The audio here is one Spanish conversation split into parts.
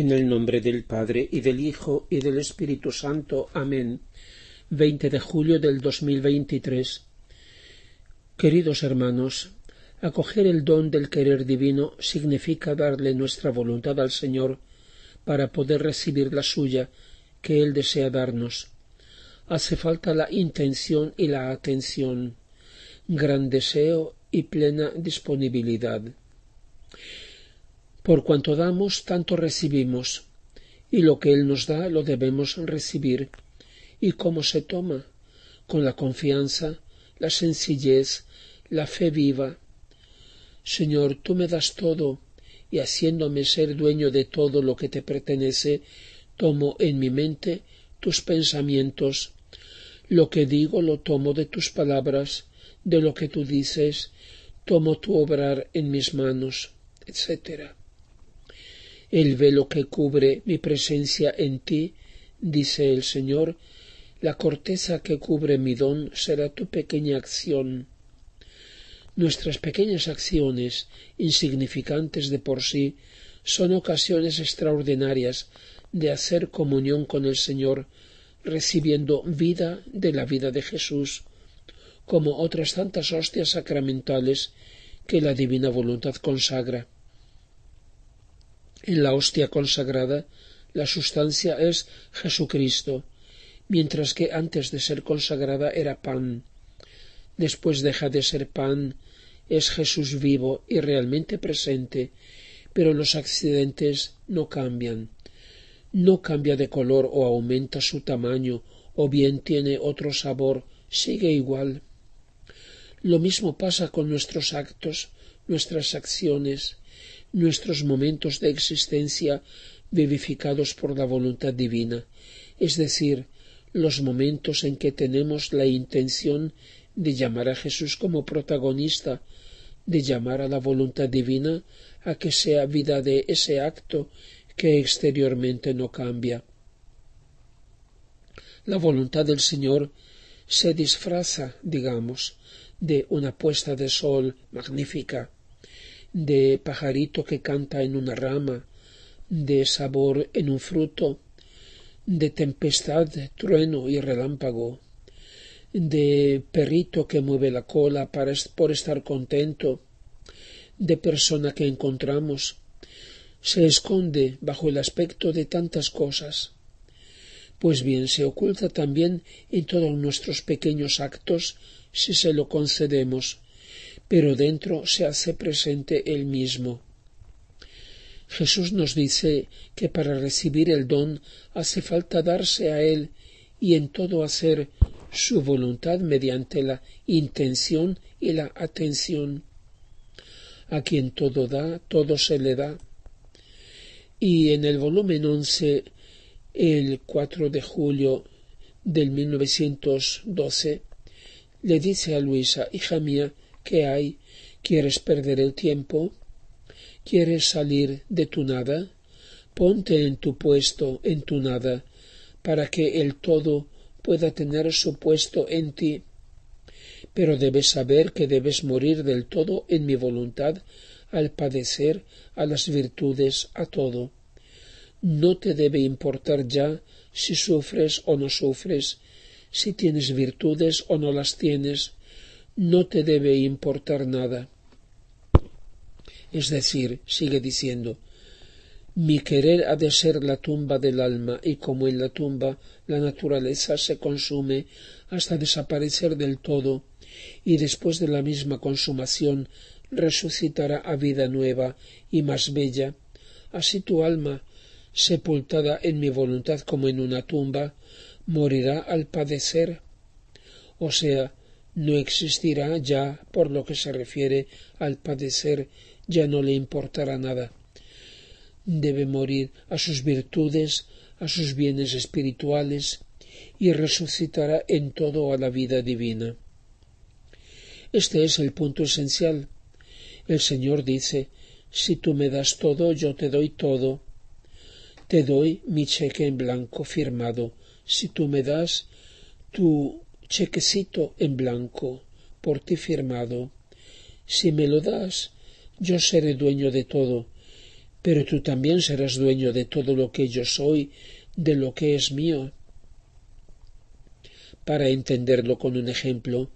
En el nombre del Padre y del Hijo y del Espíritu Santo. Amén. 20 de julio del 2023. Queridos hermanos, acoger el don del querer divino significa darle nuestra voluntad al Señor para poder recibir la suya que Él desea darnos. Hace falta la intención y la atención, gran deseo y plena disponibilidad. Por cuanto damos, tanto recibimos, y lo que Él nos da lo debemos recibir. ¿Y cómo se toma? Con la confianza, la sencillez, la fe viva. Señor, tú me das todo, y haciéndome ser dueño de todo lo que te pertenece, tomo en mi mente tus pensamientos. Lo que digo lo tomo de tus palabras, de lo que tú dices, tomo tu obrar en mis manos, etc el velo que cubre mi presencia en ti, dice el Señor, la corteza que cubre mi don será tu pequeña acción. Nuestras pequeñas acciones, insignificantes de por sí, son ocasiones extraordinarias de hacer comunión con el Señor, recibiendo vida de la vida de Jesús, como otras tantas hostias sacramentales que la divina voluntad consagra. En la hostia consagrada, la sustancia es Jesucristo, mientras que antes de ser consagrada era pan. Después deja de ser pan, es Jesús vivo y realmente presente, pero los accidentes no cambian. No cambia de color o aumenta su tamaño o bien tiene otro sabor, sigue igual. Lo mismo pasa con nuestros actos, nuestras acciones nuestros momentos de existencia vivificados por la voluntad divina, es decir, los momentos en que tenemos la intención de llamar a Jesús como protagonista, de llamar a la voluntad divina a que sea vida de ese acto que exteriormente no cambia. La voluntad del Señor se disfraza, digamos, de una puesta de sol magnífica, de pajarito que canta en una rama, de sabor en un fruto, de tempestad, trueno y relámpago, de perrito que mueve la cola para, por estar contento, de persona que encontramos, se esconde bajo el aspecto de tantas cosas. Pues bien, se oculta también en todos nuestros pequeños actos si se lo concedemos, pero dentro se hace presente el mismo. Jesús nos dice que para recibir el don hace falta darse a Él y en todo hacer su voluntad mediante la intención y la atención. A quien todo da, todo se le da. Y en el volumen once, el cuatro de julio del 1912, le dice a Luisa, hija mía, ¿Qué hay? ¿Quieres perder el tiempo? ¿Quieres salir de tu nada? Ponte en tu puesto, en tu nada, para que el todo pueda tener su puesto en ti. Pero debes saber que debes morir del todo en mi voluntad al padecer a las virtudes, a todo. No te debe importar ya si sufres o no sufres, si tienes virtudes o no las tienes, no te debe importar nada. Es decir, sigue diciendo, mi querer ha de ser la tumba del alma, y como en la tumba la naturaleza se consume hasta desaparecer del todo, y después de la misma consumación resucitará a vida nueva y más bella, así tu alma, sepultada en mi voluntad como en una tumba, morirá al padecer. O sea, no existirá ya por lo que se refiere al padecer, ya no le importará nada. Debe morir a sus virtudes, a sus bienes espirituales, y resucitará en todo a la vida divina. Este es el punto esencial. El Señor dice, si tú me das todo, yo te doy todo. Te doy mi cheque en blanco firmado. Si tú me das tú chequecito en blanco, por ti firmado. Si me lo das, yo seré dueño de todo, pero tú también serás dueño de todo lo que yo soy, de lo que es mío. Para entenderlo con un ejemplo,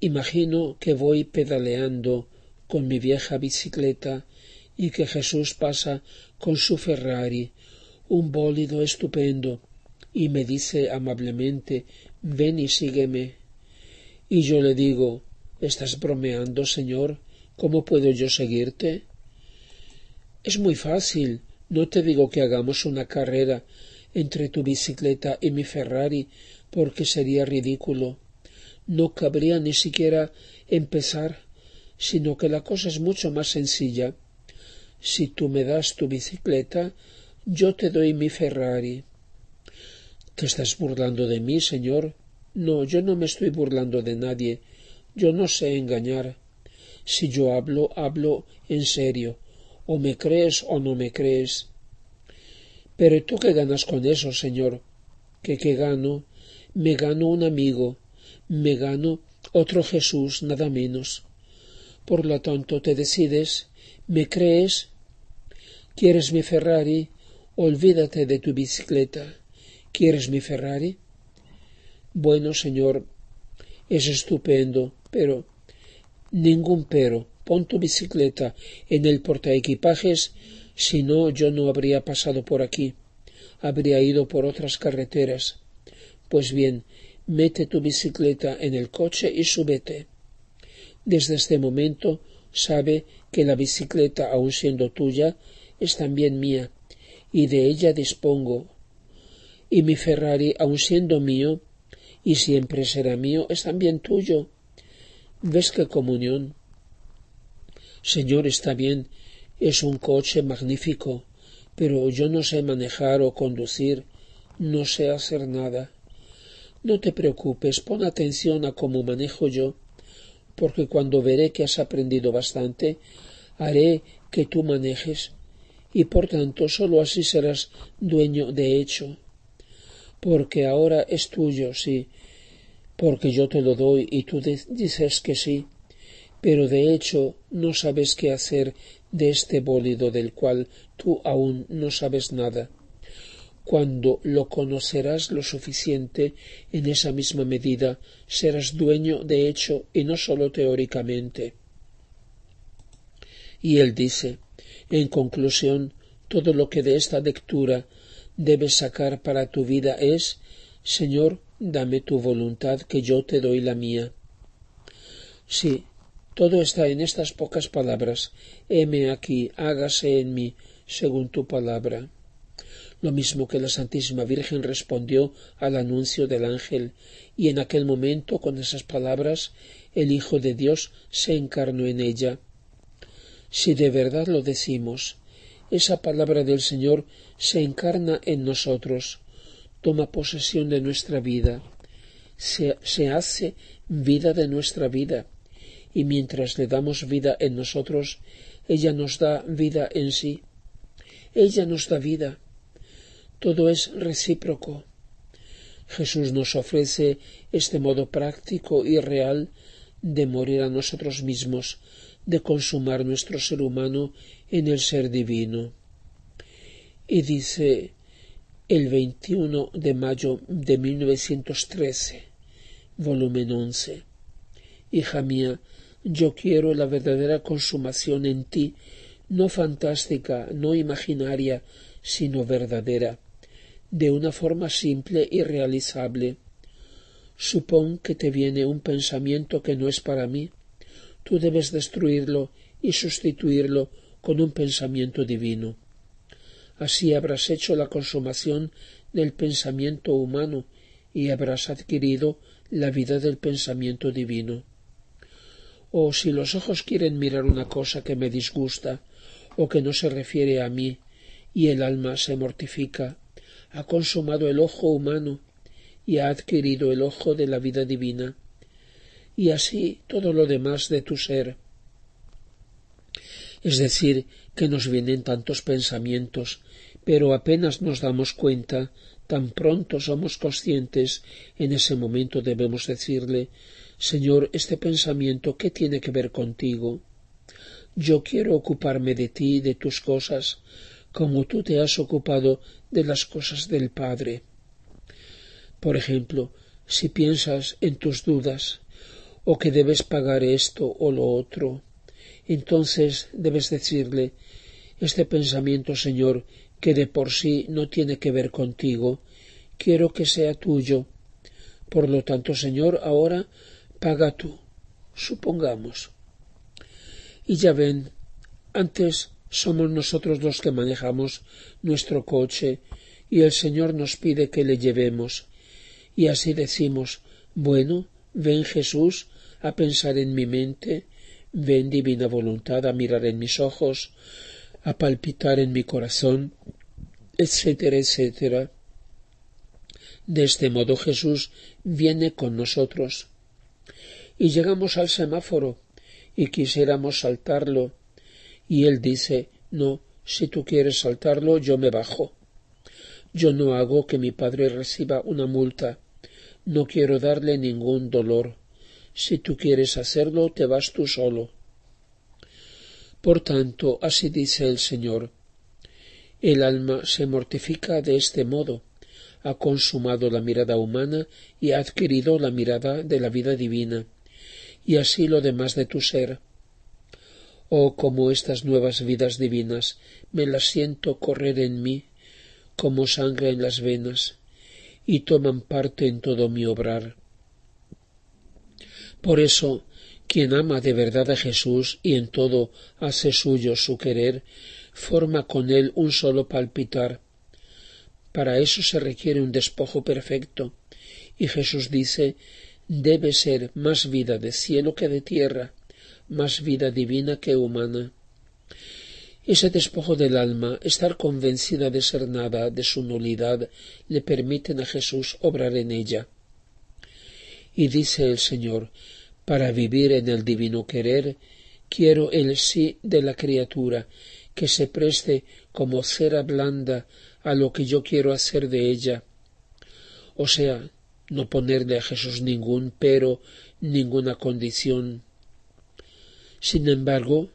imagino que voy pedaleando con mi vieja bicicleta y que Jesús pasa con su Ferrari, un bólido estupendo, y me dice amablemente ven y sígueme. Y yo le digo, ¿estás bromeando, Señor? ¿Cómo puedo yo seguirte? Es muy fácil. No te digo que hagamos una carrera entre tu bicicleta y mi Ferrari, porque sería ridículo. No cabría ni siquiera empezar, sino que la cosa es mucho más sencilla. Si tú me das tu bicicleta, yo te doy mi Ferrari. ¿Te estás burlando de mí, señor? No, yo no me estoy burlando de nadie. Yo no sé engañar. Si yo hablo, hablo en serio. O me crees o no me crees. Pero tú qué ganas con eso, señor? ¿Qué qué gano? Me gano un amigo, me gano otro Jesús, nada menos. Por lo tanto, te decides, me crees, quieres mi Ferrari, olvídate de tu bicicleta. ¿Quieres mi Ferrari? Bueno, señor, es estupendo, pero... Ningún pero. Pon tu bicicleta en el portaequipajes, si no yo no habría pasado por aquí. Habría ido por otras carreteras. Pues bien, mete tu bicicleta en el coche y súbete. Desde este momento sabe que la bicicleta, aun siendo tuya, es también mía, y de ella dispongo, y mi Ferrari, aun siendo mío, y siempre será mío, es también tuyo. ¿Ves qué comunión? Señor, está bien, es un coche magnífico, pero yo no sé manejar o conducir, no sé hacer nada. No te preocupes, pon atención a cómo manejo yo, porque cuando veré que has aprendido bastante, haré que tú manejes, y por tanto sólo así serás dueño de hecho porque ahora es tuyo, sí, porque yo te lo doy y tú dices que sí, pero de hecho no sabes qué hacer de este bólido del cual tú aún no sabes nada. Cuando lo conocerás lo suficiente, en esa misma medida serás dueño de hecho y no sólo teóricamente. Y él dice, en conclusión, todo lo que de esta lectura debes sacar para tu vida es Señor, dame tu voluntad, que yo te doy la mía. Sí, todo está en estas pocas palabras. Heme aquí, hágase en mí, según tu palabra. Lo mismo que la Santísima Virgen respondió al anuncio del ángel, y en aquel momento, con esas palabras, el Hijo de Dios se encarnó en ella. Si de verdad lo decimos, esa palabra del Señor se encarna en nosotros, toma posesión de nuestra vida, se, se hace vida de nuestra vida, y mientras le damos vida en nosotros, ella nos da vida en sí. Ella nos da vida. Todo es recíproco. Jesús nos ofrece este modo práctico y real de morir a nosotros mismos de consumar nuestro ser humano en el ser divino. Y dice el 21 de mayo de 1913, volumen 11, Hija mía, yo quiero la verdadera consumación en ti, no fantástica, no imaginaria, sino verdadera, de una forma simple y realizable. Supón que te viene un pensamiento que no es para mí, tú debes destruirlo y sustituirlo con un pensamiento divino. Así habrás hecho la consumación del pensamiento humano y habrás adquirido la vida del pensamiento divino. O oh, si los ojos quieren mirar una cosa que me disgusta o que no se refiere a mí y el alma se mortifica, ha consumado el ojo humano y ha adquirido el ojo de la vida divina y así todo lo demás de tu ser. Es decir, que nos vienen tantos pensamientos, pero apenas nos damos cuenta, tan pronto somos conscientes, en ese momento debemos decirle Señor, este pensamiento, ¿qué tiene que ver contigo? Yo quiero ocuparme de ti y de tus cosas, como tú te has ocupado de las cosas del Padre. Por ejemplo, si piensas en tus dudas, o que debes pagar esto o lo otro. Entonces debes decirle este pensamiento, Señor, que de por sí no tiene que ver contigo, quiero que sea tuyo. Por lo tanto, Señor, ahora paga tú. Supongamos. Y ya ven, antes somos nosotros los que manejamos nuestro coche y el Señor nos pide que le llevemos. Y así decimos, bueno, ven Jesús, a pensar en mi mente, ven divina voluntad a mirar en mis ojos, a palpitar en mi corazón, etcétera, etcétera. De este modo Jesús viene con nosotros. Y llegamos al semáforo y quisiéramos saltarlo. Y él dice, no, si tú quieres saltarlo, yo me bajo. Yo no hago que mi padre reciba una multa. No quiero darle ningún dolor. Si tú quieres hacerlo, te vas tú solo. Por tanto, así dice el Señor, el alma se mortifica de este modo, ha consumado la mirada humana y ha adquirido la mirada de la vida divina, y así lo demás de tu ser. Oh, como estas nuevas vidas divinas me las siento correr en mí, como sangre en las venas, y toman parte en todo mi obrar. Por eso, quien ama de verdad a Jesús y en todo hace suyo su querer, forma con él un solo palpitar. Para eso se requiere un despojo perfecto. Y Jesús dice, debe ser más vida de cielo que de tierra, más vida divina que humana. Ese despojo del alma, estar convencida de ser nada, de su nulidad, le permiten a Jesús obrar en ella. Y dice el Señor, para vivir en el divino querer, quiero el sí de la criatura, que se preste como cera blanda a lo que yo quiero hacer de ella. O sea, no ponerle a Jesús ningún pero, ninguna condición. Sin embargo,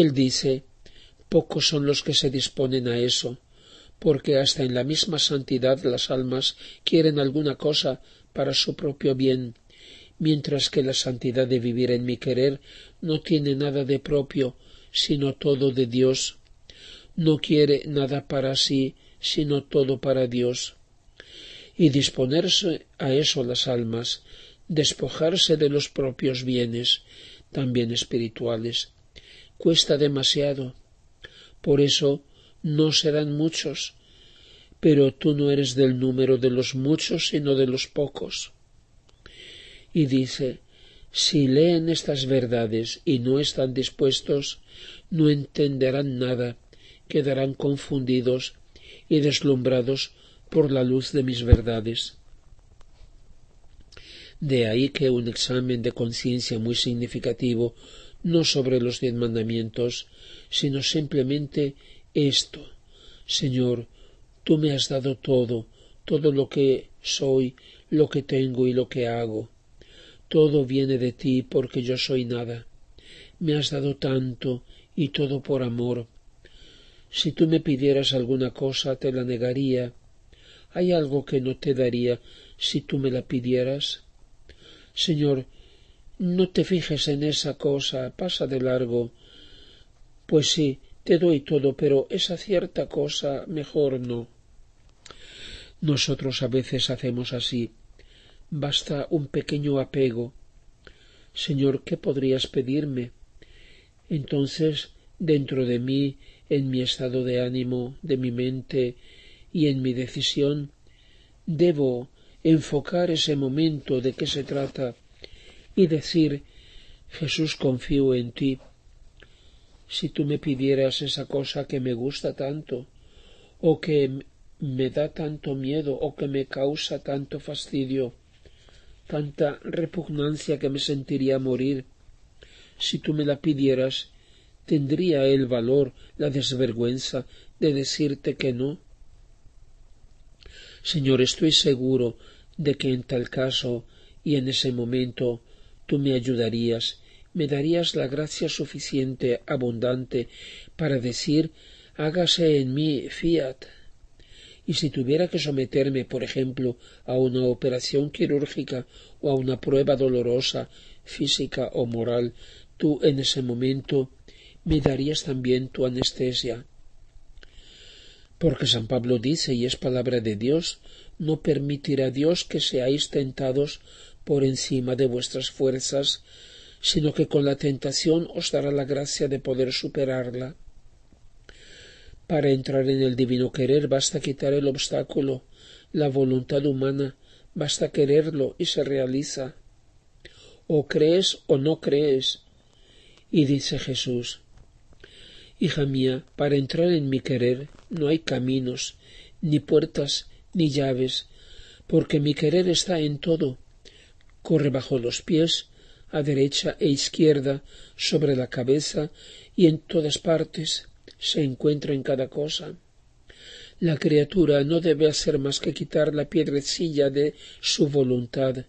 él dice, pocos son los que se disponen a eso, porque hasta en la misma santidad las almas quieren alguna cosa para su propio bien, mientras que la santidad de vivir en mi querer no tiene nada de propio, sino todo de Dios. No quiere nada para sí, sino todo para Dios. Y disponerse a eso las almas, despojarse de los propios bienes, también espirituales, cuesta demasiado. Por eso no serán muchos pero tú no eres del número de los muchos, sino de los pocos. Y dice, si leen estas verdades y no están dispuestos, no entenderán nada, quedarán confundidos y deslumbrados por la luz de mis verdades. De ahí que un examen de conciencia muy significativo, no sobre los diez mandamientos, sino simplemente esto. Señor, Tú me has dado todo, todo lo que soy, lo que tengo y lo que hago. Todo viene de ti porque yo soy nada. Me has dado tanto y todo por amor. Si tú me pidieras alguna cosa, te la negaría. Hay algo que no te daría si tú me la pidieras. Señor, no te fijes en esa cosa, pasa de largo. Pues sí, te doy todo, pero esa cierta cosa mejor no. Nosotros a veces hacemos así. Basta un pequeño apego. Señor, ¿qué podrías pedirme? Entonces, dentro de mí, en mi estado de ánimo, de mi mente y en mi decisión, debo enfocar ese momento de qué se trata y decir Jesús confío en ti. Si tú me pidieras esa cosa que me gusta tanto, o que me da tanto miedo o que me causa tanto fastidio, tanta repugnancia que me sentiría morir. Si tú me la pidieras, ¿tendría el valor, la desvergüenza de decirte que no? Señor, estoy seguro de que en tal caso y en ese momento tú me ayudarías, me darías la gracia suficiente, abundante, para decir hágase en mí fiat y si tuviera que someterme, por ejemplo, a una operación quirúrgica o a una prueba dolorosa, física o moral, tú en ese momento me darías también tu anestesia. Porque San Pablo dice, y es palabra de Dios, no permitirá Dios que seáis tentados por encima de vuestras fuerzas, sino que con la tentación os dará la gracia de poder superarla. Para entrar en el divino querer basta quitar el obstáculo, la voluntad humana, basta quererlo y se realiza. O crees o no crees. Y dice Jesús, Hija mía, para entrar en mi querer no hay caminos, ni puertas, ni llaves, porque mi querer está en todo. Corre bajo los pies, a derecha e izquierda, sobre la cabeza y en todas partes se encuentra en cada cosa. La criatura no debe hacer más que quitar la piedrecilla de su voluntad,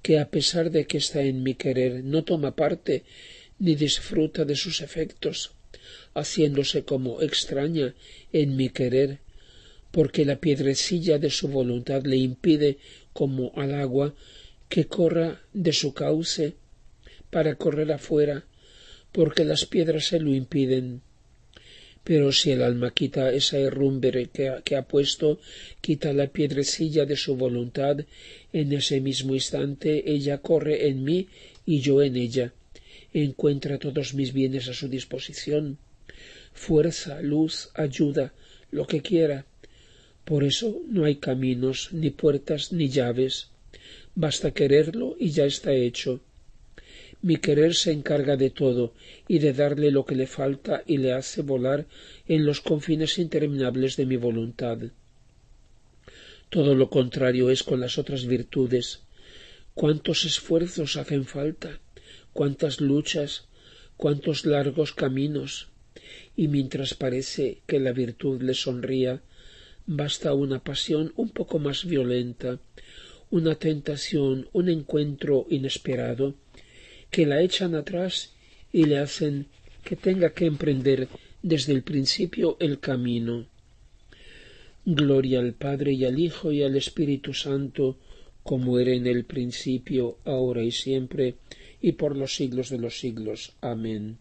que a pesar de que está en mi querer, no toma parte ni disfruta de sus efectos, haciéndose como extraña en mi querer, porque la piedrecilla de su voluntad le impide, como al agua, que corra de su cauce para correr afuera, porque las piedras se lo impiden. Pero si el alma quita esa herrumbre que, ha puesto, quita la piedrecilla de su voluntad, en ese mismo instante ella corre en mí y yo en ella. Encuentra todos mis bienes a su disposición. Fuerza, luz, ayuda, lo que quiera. Por eso no hay caminos, ni puertas, ni llaves. Basta quererlo y ya está hecho. Mi querer se encarga de todo y de darle lo que le falta y le hace volar en los confines interminables de mi voluntad. Todo lo contrario es con las otras virtudes. Cuántos esfuerzos hacen falta, cuántas luchas, cuántos largos caminos. Y mientras parece que la virtud le sonría, basta una pasión un poco más violenta, una tentación, un encuentro inesperado, que la echan atrás y le hacen que tenga que emprender desde el principio el camino. Gloria al Padre y al Hijo y al Espíritu Santo, como era en el principio, ahora y siempre, y por los siglos de los siglos. Amén.